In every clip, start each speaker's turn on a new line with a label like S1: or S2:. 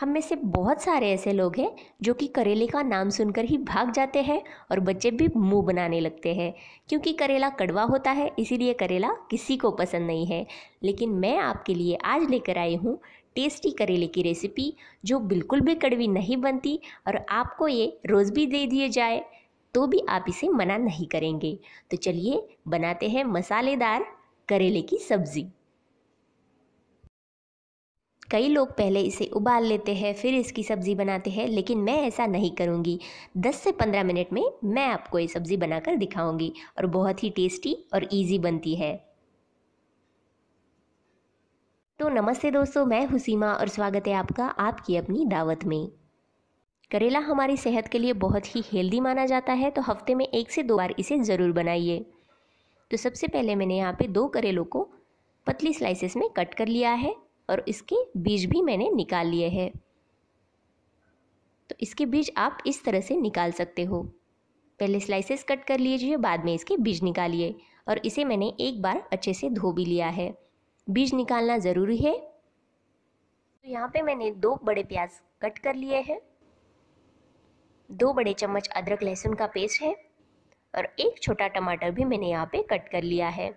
S1: हम में से बहुत सारे ऐसे लोग हैं जो कि करेले का नाम सुनकर ही भाग जाते हैं और बच्चे भी मुंह बनाने लगते हैं क्योंकि करेला कड़वा होता है इसीलिए करेला किसी को पसंद नहीं है लेकिन मैं आपके लिए आज लेकर आई हूँ टेस्टी करेले की रेसिपी जो बिल्कुल भी कड़वी नहीं बनती और आपको ये रोज़ भी दे दिए जाए तो भी आप इसे मना नहीं करेंगे तो चलिए बनाते हैं मसालेदार करेले की सब्ज़ी कई लोग पहले इसे उबाल लेते हैं फिर इसकी सब्ज़ी बनाते हैं लेकिन मैं ऐसा नहीं करूँगी 10 से 15 मिनट में मैं आपको ये सब्ज़ी बनाकर दिखाऊँगी और बहुत ही टेस्टी और ईजी बनती है तो नमस्ते दोस्तों मैं हुसीमा और स्वागत है आपका आपकी अपनी दावत में करेला हमारी सेहत के लिए बहुत ही हेल्दी माना जाता है तो हफ्ते में एक से दो बार इसे ज़रूर बनाइए तो सबसे पहले मैंने यहाँ पे दो करेलों को पतली स्लाइसेस में कट कर लिया है और इसके बीज भी मैंने निकाल लिए हैं तो इसके बीज आप इस तरह से निकाल सकते हो पहले स्लाइसेस कट कर लीजिए बाद में इसके बीज निकालिए और इसे मैंने एक बार अच्छे से धो भी लिया है बीज निकालना ज़रूरी है तो यहाँ पे मैंने दो बड़े प्याज कट कर लिए हैं दो बड़े चम्मच अदरक लहसुन का पेस्ट है और एक छोटा टमाटर भी मैंने यहाँ पे कट कर लिया है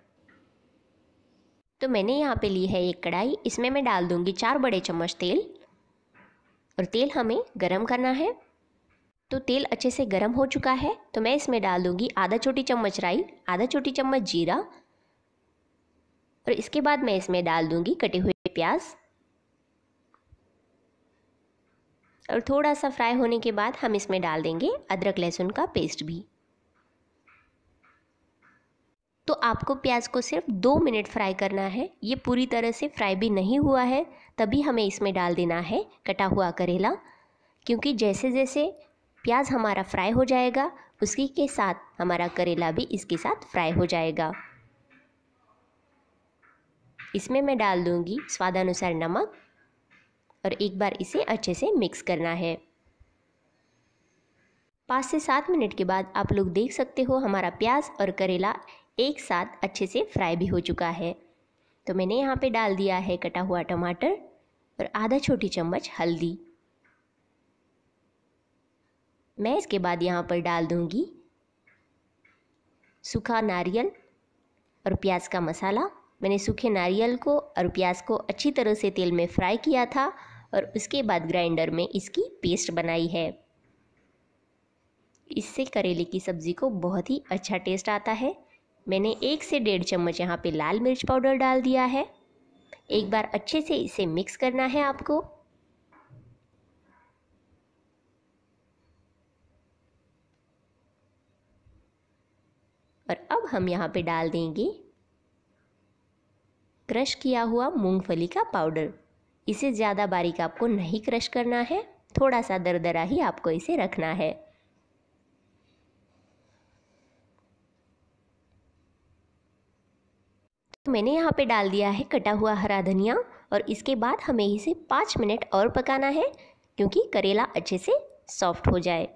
S1: तो मैंने यहाँ पे ली है एक कढ़ाई इसमें मैं डाल दूँगी चार बड़े चम्मच तेल और तेल हमें गरम करना है तो तेल अच्छे से गरम हो चुका है तो मैं इसमें डाल दूँगी आधा छोटी चम्मच राई आधा छोटी चम्मच जीरा और इसके बाद मैं इसमें डाल दूँगी कटे हुए प्याज और थोड़ा सा फ्राई होने के बाद हम इसमें डाल देंगे अदरक लहसुन का पेस्ट भी तो आपको प्याज को सिर्फ दो मिनट फ्राई करना है ये पूरी तरह से फ्राई भी नहीं हुआ है तभी हमें इसमें डाल देना है कटा हुआ करेला क्योंकि जैसे जैसे प्याज हमारा फ्राई हो जाएगा उसी के साथ हमारा करेला भी इसके साथ फ्राई हो जाएगा इसमें मैं डाल दूंगी स्वादानुसार नमक और एक बार इसे अच्छे से मिक्स करना है पाँच से सात मिनट के बाद आप लोग देख सकते हो हमारा प्याज और करेला एक साथ अच्छे से फ्राई भी हो चुका है तो मैंने यहाँ पे डाल दिया है कटा हुआ टमाटर और आधा छोटी चम्मच हल्दी मैं इसके बाद यहाँ पर डाल दूँगी सूखा नारियल और प्याज का मसाला मैंने सूखे नारियल को और प्याज को अच्छी तरह से तेल में फ्राई किया था और उसके बाद ग्राइंडर में इसकी पेस्ट बनाई है इससे करेले की सब्ज़ी को बहुत ही अच्छा टेस्ट आता है मैंने एक से डेढ़ चम्मच यहाँ पे लाल मिर्च पाउडर डाल दिया है एक बार अच्छे से इसे मिक्स करना है आपको और अब हम यहाँ पे डाल देंगे क्रश किया हुआ मूंगफली का पाउडर इसे ज़्यादा बारीक आपको नहीं क्रश करना है थोड़ा सा दरदरा ही आपको इसे रखना है तो मैंने यहाँ पे डाल दिया है कटा हुआ हरा धनिया और इसके बाद हमें इसे पाँच मिनट और पकाना है क्योंकि करेला अच्छे से सॉफ्ट हो जाए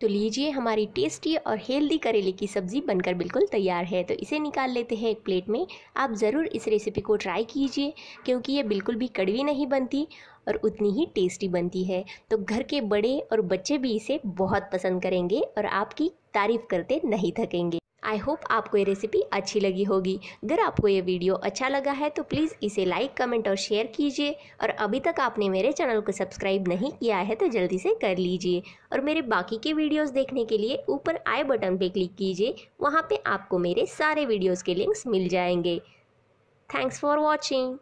S1: तो लीजिए हमारी टेस्टी और हेल्दी करेले की सब्ज़ी बनकर बिल्कुल तैयार है तो इसे निकाल लेते हैं एक प्लेट में आप ज़रूर इस रेसिपी को ट्राई कीजिए क्योंकि ये बिल्कुल भी कड़वी नहीं बनती और उतनी ही टेस्टी बनती है तो घर के बड़े और बच्चे भी इसे बहुत पसंद करेंगे और आपकी तारीफ़ करते नहीं थकेंगे आई होप आपको ये रेसिपी अच्छी लगी होगी अगर आपको ये वीडियो अच्छा लगा है तो प्लीज़ इसे लाइक कमेंट और शेयर कीजिए और अभी तक आपने मेरे चैनल को सब्सक्राइब नहीं किया है तो जल्दी से कर लीजिए और मेरे बाकी के वीडियोस देखने के लिए ऊपर आई बटन पे क्लिक कीजिए वहाँ पे आपको मेरे सारे वीडियोज़ के लिंक्स मिल जाएंगे थैंक्स फॉर वॉचिंग